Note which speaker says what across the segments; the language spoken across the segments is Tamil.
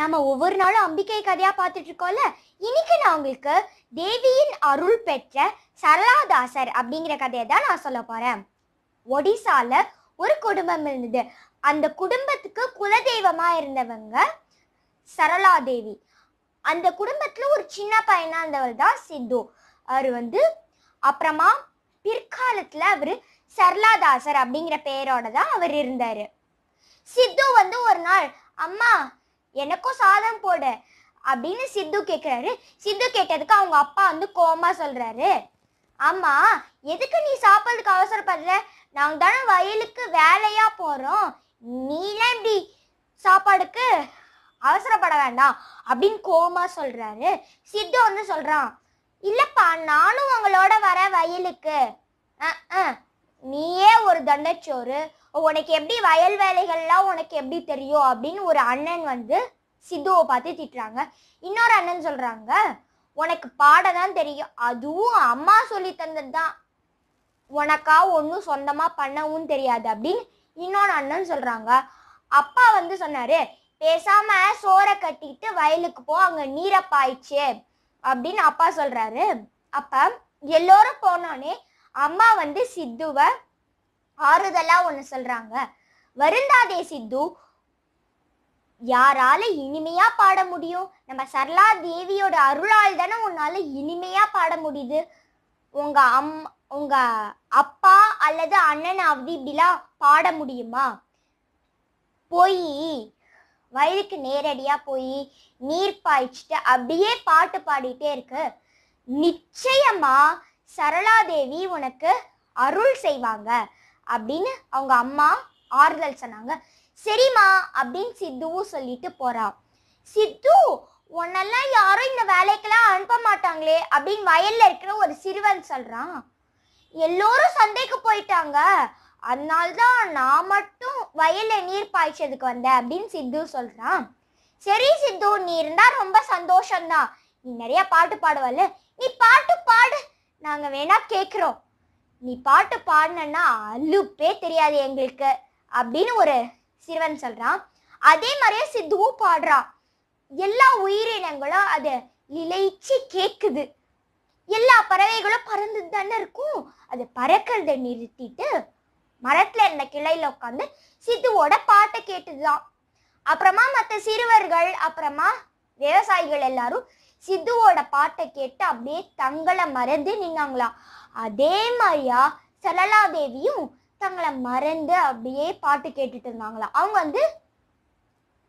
Speaker 1: நாம ஒவ்வொரு நாளும் அம்பிகை கதையா பார்த்துட்டு இருக்கோம்ல இன்னைக்கு நான் உங்களுக்கு தேவியின் அருள் பெற்ற சரளாதாசர் அப்படிங்கிற கதையை தான் நான் சொல்ல போறேன் ஒடிசால ஒரு குடும்பம் இருந்தது அந்த குடும்பத்துக்கு குலதெய்வமா இருந்தவங்க சரளாதேவி அந்த குடும்பத்துல ஒரு சின்ன பையனா இருந்தவர் தான் சித்து அவர் வந்து அப்புறமா பிற்காலத்துல அவரு சரளாதாசர் அப்படிங்கிற பெயரோட தான் அவர் இருந்தாரு சித்து வந்து ஒரு நாள் அம்மா எனக்கும் சாதம் போடு அப்படின்னு சித்து கேட்குறாரு சித்து கேட்டதுக்கு அவங்க அப்பா வந்து கோமா சொல்கிறாரு அம்மா எதுக்கு நீ சாப்பிட்றதுக்கு அவசரப்படுற நாங்கள் தானே வயலுக்கு வேலையாக போகிறோம் நீலாம் இப்படி சாப்பாடுக்கு அவசரப்பட வேண்டாம் அப்படின்னு கோமா சொல்கிறாரு சித்து வந்து சொல்கிறான் இல்லைப்பா நானும் உங்களோட வர வயலுக்கு நீயே ஒரு தண்டச்சோறு உனக்கு எப்படி வயல் வேலைகள்லாம் உனக்கு எப்படி தெரியும் அப்படின்னு ஒரு அண்ணன் வந்து சித்துவை பார்த்து திட்டுறாங்க இன்னொரு அண்ணன் சொல்றாங்க உனக்கு பாட தான் தெரியும் அதுவும் அம்மா சொல்லி தந்தது தான் உனக்கா ஒன்றும் சொந்தமாக பண்ணவும் தெரியாது அப்படின்னு இன்னொன்று அண்ணன் சொல்கிறாங்க அப்பா வந்து சொன்னார் பேசாமல் சோறை கட்டிக்கிட்டு வயலுக்கு போ அங்கே நீரை பாய்ச்சு அப்படின்னு அப்பா சொல்கிறாரு அப்போ எல்லோரும் போனோடனே அம்மா வந்து சித்துவை ஆறுதலா ஒன்று சொல்றாங்க வருந்தாதே சித்து யாரால இனிமையா பாட முடியும் நம்ம சரளா தேவியோட அருளால் தானே உன்னால இனிமையா பாட முடியுது உங்க அம் உங்க அப்பா அல்லது அண்ணன் அவதி இப்படிலாம் பாட முடியுமா போய் வயலுக்கு நேரடியாக போய் நீர் பாய்ச்சிட்டு அப்படியே பாட்டு பாடிட்டே இருக்கு நிச்சயமா சரளாதேவி உனக்கு அருள் செய்வாங்க அப்படின்னு அவங்க அம்மா ஆறுதல் சொன்னாங்க சரிம்மா அப்படின்னு சித்துவும் சொல்லிட்டு போறா சித்து உன்னெல்லாம் யாரும் இந்த வேலைக்கெல்லாம் அனுப்ப மாட்டாங்களே அப்படின்னு வயல்ல இருக்கிற ஒரு சிறுவன் சொல்றான் எல்லோரும் சந்தைக்கு போயிட்டாங்க அதனால்தான் நான் மட்டும் வயல்ல நீர் பாய்ச்சதுக்கு வந்தேன் அப்படின்னு சித்து சொல்றான் சரி சித்து நீ இருந்தா ரொம்ப சந்தோஷம்தான் நீ நிறைய பாட்டு பாடுவல்ல நீ பாட்டு பாடு நாங்க வேணா கேக்குறோம் நீ பாட்டு பாடினா அலுப்பே தெரியாது எங்களுக்கு அப்படின்னு ஒரு சிறுவன் சொல்கிறான் அதே மாதிரியே சித்துவும் பாடுறான் எல்லா உயிரினங்களும் அதை இலைச்சி கேட்குது எல்லா பறவைகளும் பறந்து தானே இருக்கும் அது பறக்கிறத நிறுத்திட்டு மரத்தில் இருந்த கிளையில் உட்காந்து சித்துவோட பாட்டை கேட்டுதான் அப்புறமா மற்ற சிறுவர்கள் அப்புறமா விவசாயிகள் எல்லாரும் சித்துவோட பாட்டை கேட்டு அப்படியே தங்களை மறந்து நின்னாங்களாம் அதே மாதிரியா சரளாதேவியும் தங்களை மறந்து அப்படியே பாட்டு கேட்டுட்டு இருந்தாங்களாம் அவங்க வந்து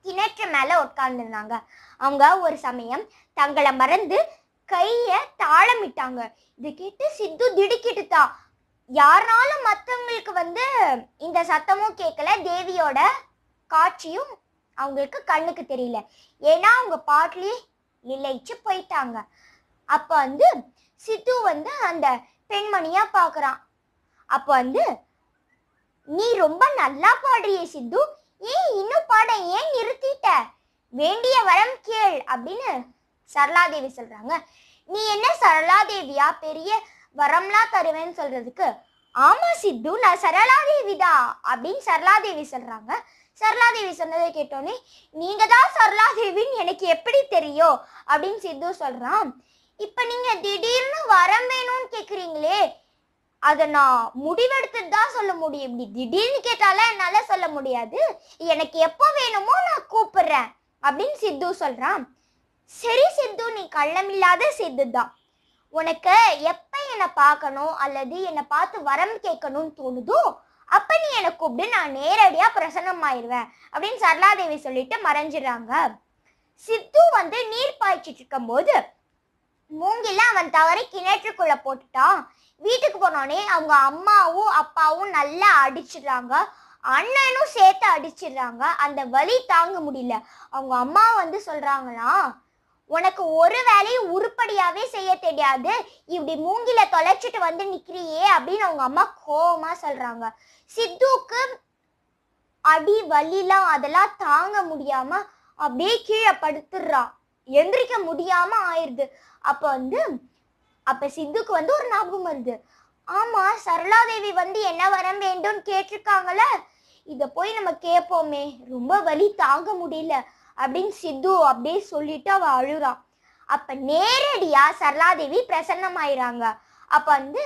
Speaker 1: கிணற்று மேலே உட்கார்ந்துருந்தாங்க அவங்க ஒரு சமயம் தங்களை மறந்து கையை தாளமிட்டாங்க இது கேட்டு சித்து திடுக்கிட்டுதா யாருனாலும் மற்றவங்களுக்கு வந்து இந்த சத்தமும் கேட்கல தேவியோட காட்சியும் அவங்களுக்கு கண்ணுக்கு தெரியல ஏன்னா அவங்க பாட்டிலே நிலைச்சு போயிட்டாங்க அப்போ வந்து சித்து வந்து அந்த பெண்மணியாக பார்க்குறான் அப்போ வந்து நீ ரொம்ப நல்லா பாடுறிய சித்து ஏன் இன்னும் பாட ஏன் நிறுத்திட்ட வேண்டிய வரம் கேள் அப்படின்னு சரளாதேவி சொல்கிறாங்க நீ என்ன சரளாதேவியா பெரிய வரம்லாம் தருவேன்னு சொல்கிறதுக்கு ஆமா சித்து நான் சரளாதேவி தான் அப்படின்னு சரளாதேவி சொல்றாங்க சரளாதேவி சொன்னதை கேட்டோன்னே நீங்க தான் சரளாதேவின்னு எனக்கு எப்படி தெரியும் அப்படின்னு சித்து சொல்றான் இப்ப நீங்க திடீர்னு வரம் வேணும்னு கேக்குறீங்களே அதை நான் முடிவெடுத்துட்டு தான் சொல்ல முடியும் இப்படி திடீர்னு கேட்டால என்னால சொல்ல முடியாது எனக்கு எப்போ வேணுமோ நான் கூப்பிடுறேன் அப்படின்னு சித்து சொல்றான் சரி சித்து நீ கள்ளமில்லாத சித்து தான் உனக்கு எப்ப என்னை பார்க்கணும் அல்லது என்னை பார்த்து வரம் கேட்கணும்னு தோணுதோ அப்ப நீ என்னை கூப்பிட்டு நான் நேரடியா பிரசன்னம் ஆயிடுவேன் அப்படின்னு சரளாதேவி சொல்லிட்டு மறைஞ்சிடுறாங்க சித்து வந்து நீர் பாய்ச்சிட்டு இருக்கும் போது மூங்கில அவன் தவறி கிணற்றுக்குள்ள போட்டுட்டான் வீட்டுக்கு போனோடனே அவங்க அம்மாவும் அப்பாவும் நல்லா அடிச்சிடுறாங்க அண்ணனும் சேர்த்து அடிச்சிடுறாங்க அந்த வலி தாங்க முடியல அவங்க அம்மா வந்து சொல்றாங்களாம் உனக்கு ஒரு வேலையும் உருப்படியாவே செய்ய தெரியாது இப்படி மூங்கில தொலைச்சிட்டு வந்து நிக்கிறியே அப்படின்னு அவங்க அம்மா கோபமா சொல்றாங்க சித்துக்கு அடி வலிலாம் அதெல்லாம் தாங்க முடியாம அப்படியே கீழே படுத்துடுறான் எந்திரிக்க முடியாம ஆயிடுது அப்ப வந்து அப்ப சித்துக்கு வந்து ஒரு ஞாபகம் வருது ஆமா சரளாதேவி வந்து என்ன வர வேண்டும் கேட்டிருக்காங்களே இத போய் நம்ம கேட்போமே ரொம்ப வலி தாங்க முடியல அப்படின்னு சித்து அப்படியே சொல்லிட்டு அவ அழுறா அப்ப நேரடியா சரளாதேவி பிரசன்னம் ஆயிராங்க அப்ப வந்து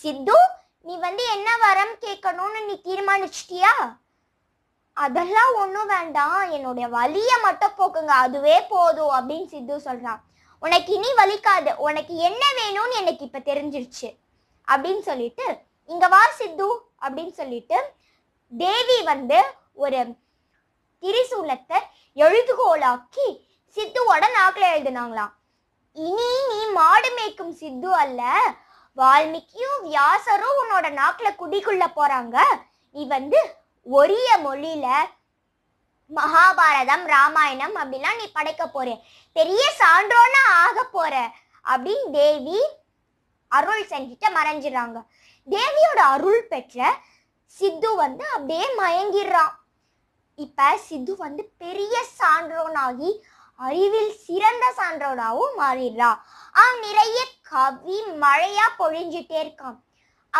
Speaker 1: சித்து நீ வந்து என்ன வரம் கேட்கணும்னு நீ தீர்மானிச்சிட்டியா அதெல்லாம் ஒன்றும் வேண்டாம் என்னுடைய வலியை மட்டும் போக்குங்க அதுவே போதும் அப்படின்னு சித்து சொல்கிறான் உனக்கு இனி வலிக்காது உனக்கு என்ன வேணும்னு எனக்கு இப்போ தெரிஞ்சிருச்சு அப்படின்னு சொல்லிட்டு இங்கே வா சித்து அப்படின்னு சொல்லிட்டு தேவி வந்து ஒரு திரிசூலத்தை எழுதுகோலாக்கி சித்துவோட நாக்கில் எழுதினாங்களாம் இனி நீ மாடு மேய்க்கும் சித்து அல்ல வால்மீகியும் வியாசரும் உன்னோட நாக்கில் குடிக்குள்ள போறாங்க நீ வந்து ஒரிய மொழியில மகாபாரதம் ராமாயணம் அப்படிலாம் நீ படைக்க போற பெரிய சான்றோன்னா ஆக போற அப்படின்னு தேவி அருள் செஞ்சுட்டு மறைஞ்சிடறாங்க தேவியோட அருள் பெற்ற சித்து வந்து அப்படியே மயங்கிடுறான் இப்போ சித்து வந்து பெரிய சான்றோனாகி அறிவில் சிறந்த சான்றோனாகவும் மாறிடுறான் அவன் நிறைய கவி மழையா பொழிஞ்சிட்டே இருக்கான்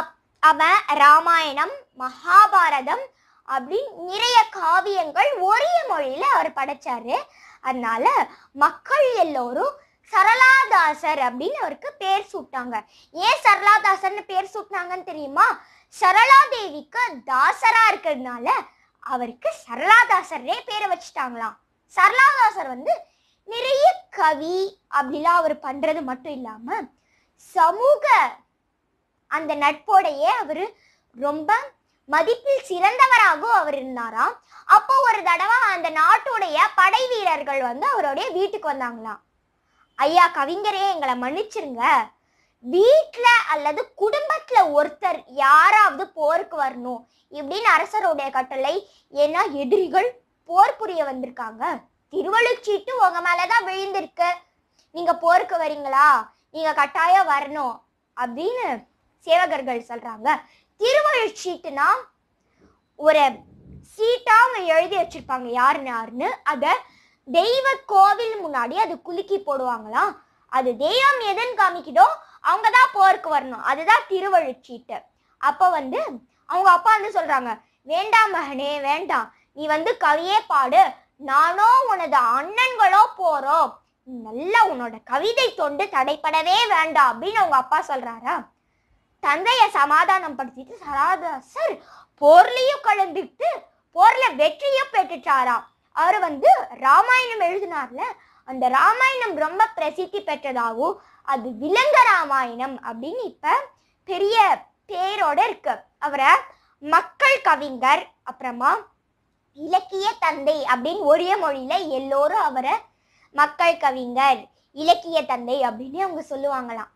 Speaker 1: அப் அவன் ராமாயணம் மகாபாரதம் அப்படின்னு நிறைய காவியங்கள் ஒரே மொழியில அவர் படைச்சாரு அதனால மக்கள் எல்லோரும் சரளாதாசர் அப்படின்னு அவருக்கு பேர் சூட்டாங்க ஏன் சரளாதாசர்னு பேர் சூட்டினாங்கன்னு தெரியுமா சரளாதேவிக்கு தாசரா இருக்கிறதுனால அவருக்கு சரளாதாசர்னே பேரை வச்சுட்டாங்களாம் சரளாதாசர் வந்து நிறைய கவி அப்படிலாம் அவர் பண்றது மட்டும் இல்லாம சமூக அந்த நட்போடையே அவரு ரொம்ப மதிப்பில் சிறந்தவராகவும் அவர் இருந்தாராம் அப்போ ஒரு தடவை அந்த நாட்டுடைய படை வீரர்கள் வந்து அவருடைய வீட்டுக்கு வந்தாங்களாம் ஐயா கவிஞரே எங்களை மன்னிச்சிருங்க வீட்டில் அல்லது குடும்பத்தில் ஒருத்தர் யாராவது போருக்கு வரணும் இப்படின்னு அரசருடைய கட்டளை ஏன்னா எதிரிகள் போர் புரிய வந்திருக்காங்க திருவள்ளுச்சீட்டு உங்க மேலதான் விழுந்திருக்கு நீங்க போருக்கு வரீங்களா நீங்க கட்டாயம் வரணும் அப்படின்னு சேவகர்கள் சொல்றாங்க திருவள்ளுச்சீட்டுனா ஒரு சீட்டா அவங்க எழுதி வச்சிருப்பாங்க யாருன்னு யாருன்னு அதை தெய்வ கோவில் முன்னாடி அது குலுக்கி போடுவாங்களாம் அது தெய்வம் எதன் காமிக்கிதோ அவங்க தான் போருக்கு வரணும் அதுதான் திருவழுச்சீட்டு அப்போ வந்து அவங்க அப்பா வந்து சொல்றாங்க வேண்டாம் மகனே வேண்டாம் நீ வந்து கவியே பாடு நானோ உனது அண்ணன்களோ போறோம் நல்லா உன்னோட கவிதை தொண்டு தடைப்படவே வேண்டாம் அப்படின்னு அவங்க அப்பா சொல்றாரா தந்தைய சமாதானம் படுத்திட்டு சராதாசர் போர்லயும் கலந்துட்டு போர்ல வெற்றியும் பெற்றுட்டாரா அவர் வந்து ராமாயணம் எழுதினார்ல அந்த ராமாயணம் ரொம்ப பிரசித்தி பெற்றதாகவும் அது விலங்க ராமாயணம் அப்படின்னு இப்போ பெரிய பேரோட இருக்கு அவரை மக்கள் கவிஞர் அப்புறமா இலக்கிய தந்தை அப்படின்னு ஒரே மொழியில எல்லோரும் அவரை மக்கள் கவிஞர் இலக்கிய தந்தை அப்படின்னு அவங்க சொல்லுவாங்களாம்